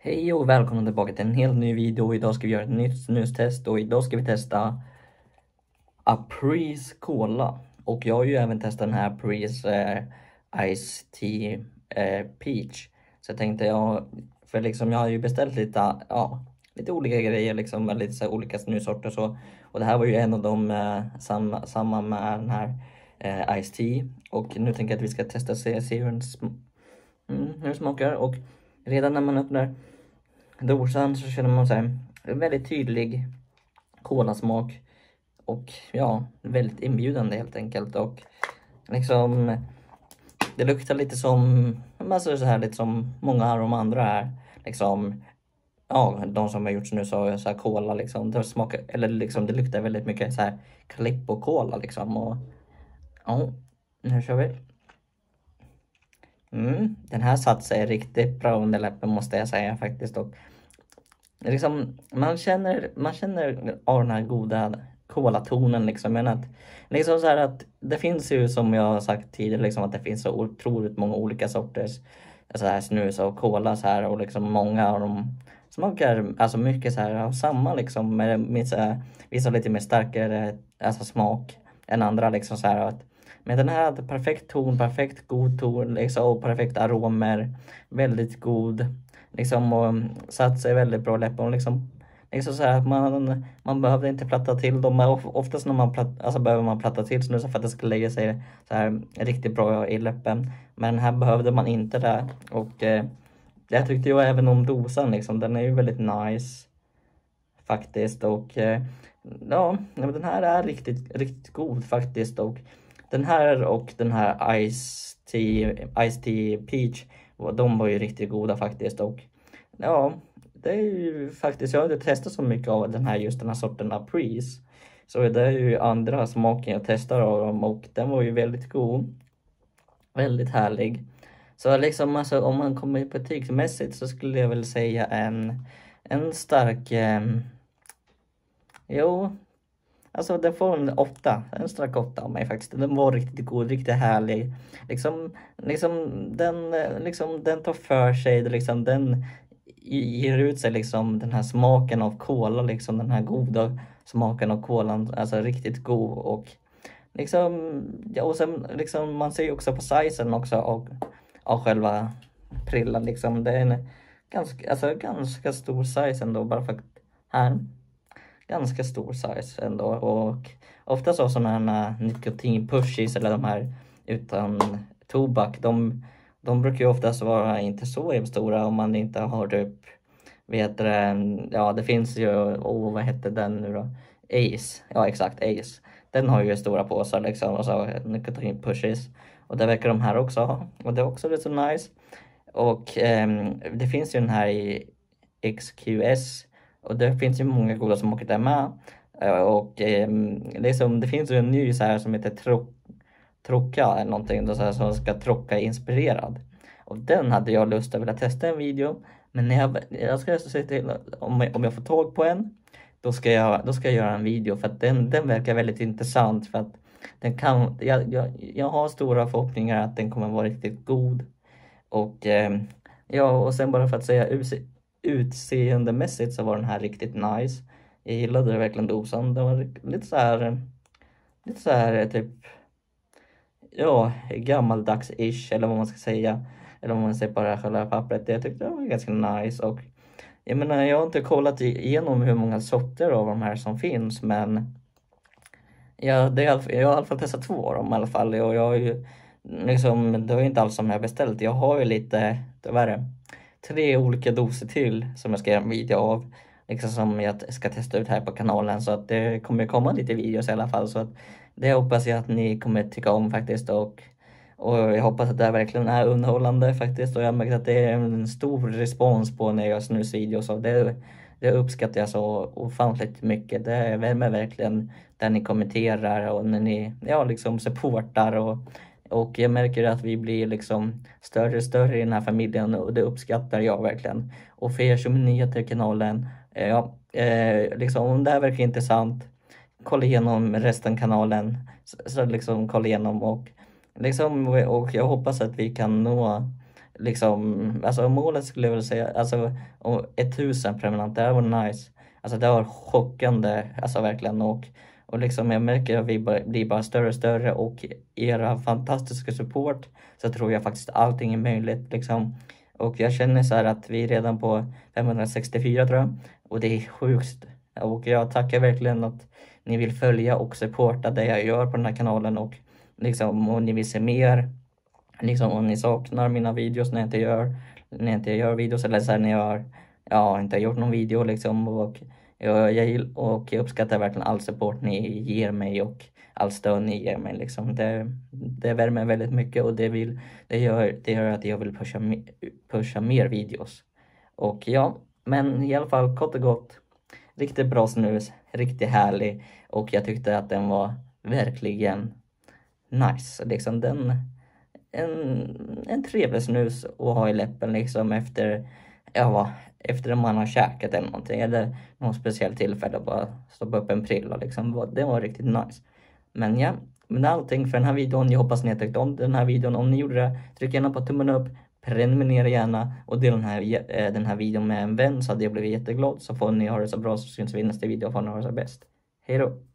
Hej och välkomna tillbaka till en helt ny video. Idag ska vi göra ett nytt snustest och idag ska vi testa Apris Cola. Och jag har ju även testat den här Apris eh, Ice Tea eh, Peach. Så jag tänkte jag, för liksom jag har ju beställt lite, ja, lite olika grejer liksom, lite så olika snussorter så. Och det här var ju en av dem, eh, sam, samma med den här eh, Ice Tea. Och nu tänker jag att vi ska testa och se, se hur den sm mm, hur smakar. Och redan när man öppnar dosan så känner man sig väldigt tydlig kolasmak och ja, väldigt inbjudande helt enkelt och liksom det luktar lite som, alltså så här lite som många av de andra är liksom ja, de som har gjorts nu så, så här kola liksom, det smakar, eller liksom det luktar väldigt mycket så här klipp och cola liksom och ja, nu kör vi. Mm, den här satsen är riktigt bra under läppen måste jag säga faktiskt. Och liksom, man, känner, man känner av den här goda kolatonen liksom. Men att, liksom så här att det finns ju som jag har sagt tidigare liksom att det finns så otroligt många olika sorters så här snus och cola så här och liksom många av dem smakar alltså mycket så här av samma liksom. Med, med så här, vissa lite mer starkare alltså smak än andra liksom så här. Att, men den här hade perfekt ton, perfekt god ton liksom, och perfekta aromer. Väldigt god. Liksom, och mm, satt sig väldigt bra i läppen. Liksom, liksom så här, man, man behövde inte platta till dem. Oftast när man platt, alltså behöver man platta till snusen för att det ska lägga sig så här, mm, riktigt bra i läppen. Men den här behövde man inte det. Och eh, jag tyckte jag även om dosan liksom. Den är ju väldigt nice faktiskt. Och eh, ja, den här är riktigt, riktigt god faktiskt. Och den här och den här Ice Tea Peach, de var ju riktigt goda faktiskt. Och ja, det är ju faktiskt, jag har inte testat så mycket av den här just den här sorten Apris. Så det är ju andra smaken jag testar av dem och den var ju väldigt god. Väldigt härlig. Så liksom alltså, om man kommer butiksmässigt så skulle jag väl säga en, en stark... Eh, jo, Alltså den får en åtta, en stark åtta av mig faktiskt. Den var riktigt god, riktigt härlig. Liksom, liksom, den, liksom, den tar för sig, liksom, den ger ut sig liksom, den här smaken av kola, liksom, den här goda smaken av kolan, alltså riktigt god. Och, liksom, ja, och sen, liksom, man ser ju också på sizen också av, av själva prillan. Liksom. Det är en ganska, alltså, ganska stor size ändå bara för att här ganska stor size ändå och ofta så sådana här nikotinpushies eller de här utan tobak, de, de brukar ju oftast vara inte så stora om man inte har typ, vet du, ja det finns ju, oh, vad hette den nu då, Ace, ja exakt Ace. Den har ju stora påsar liksom och så nikotinpushies och det verkar de här också ha och det är också lite nice. Och um, det finns ju den här i XQS och det finns ju många goda som åker där med. Eh, och eh, liksom, det finns ju en ny så här som heter tro, Trocka eller någonting så här, som ska trocka inspirerad. Och den hade jag lust att vilja testa en video. Men jag, jag ska alltså se till om jag, om jag får tag på en. Då ska jag, då ska jag göra en video för att den, den verkar väldigt intressant. för att den kan, jag, jag, jag har stora förhoppningar att den kommer vara riktigt god. Och eh, ja, och sen bara för att säga utseendemässigt så var den här riktigt nice. Jag gillade verkligen dosan. Den var lite så här, lite så här typ, ja, gammaldags-ish eller vad man ska säga. Eller om man ser på det här själva pappret. Jag tyckte det var ganska nice och jag menar, jag har inte kollat igenom hur många sorter av de här som finns, men jag, det är, jag har i alla fall testat två av dem i alla fall och jag har ju liksom, det var inte alls som jag beställt. Jag har ju lite, tyvärr, tre olika doser till som jag ska göra en video av. Liksom som jag ska testa ut här på kanalen så att det kommer komma lite videos i alla fall. Så att det hoppas jag att ni kommer tycka om faktiskt och, och jag hoppas att det här verkligen är underhållande faktiskt. Och jag har märkt att det är en stor respons på när jag gör snusvideos och det, det uppskattar jag så ofantligt mycket. Det värmer verkligen där ni kommenterar och när ni ja, liksom supportar och och jag märker att vi blir liksom större och större i den här familjen och det uppskattar jag verkligen. Och för er som är nya till kanalen, eh, ja, eh, liksom, om det här verkar intressant, kolla igenom resten kanalen. Så, så liksom kolla igenom och, liksom, och jag hoppas att vi kan nå liksom, alltså målet skulle jag vilja säga, alltså 1000 prenumeranter, det vore nice. Alltså det var chockande, alltså verkligen. Och och liksom jag märker att vi blir bara större och större och era fantastiska support så tror jag faktiskt allting är möjligt. Liksom. Och jag känner så här att vi är redan på 564 tror jag och det är sjukt. Och jag tackar verkligen att ni vill följa och supporta det jag gör på den här kanalen och liksom om ni vill se mer, liksom om ni saknar mina videos när jag inte gör, när jag inte gör videos eller så här, när jag har, ja, inte har gjort någon video liksom och jag, jag och jag uppskattar verkligen all support ni ger mig och all stöd ni ger mig. Liksom. Det, det värmer väldigt mycket och det, vill, det, gör, det gör att jag vill pusha, pusha mer videos. Och ja, men i alla fall kort och gott. Riktigt bra snus, riktigt härlig och jag tyckte att den var verkligen nice. Liksom den, en, en trevlig snus att ha i läppen liksom efter, ja, efter man har käkat eller någonting eller något speciellt tillfälle och bara stoppa upp en prilla liksom. Det var riktigt nice. Men ja, men det är allting för den här videon. Jag hoppas ni har tyckt om den här videon. Om ni gjorde det, tryck gärna på tummen upp, prenumerera gärna och dela den här, eh, den här videon med en vän så hade jag blivit jätteglad. Så får ni ha det så bra så syns vi i nästa video. Får ni ha det så bäst. Hej då!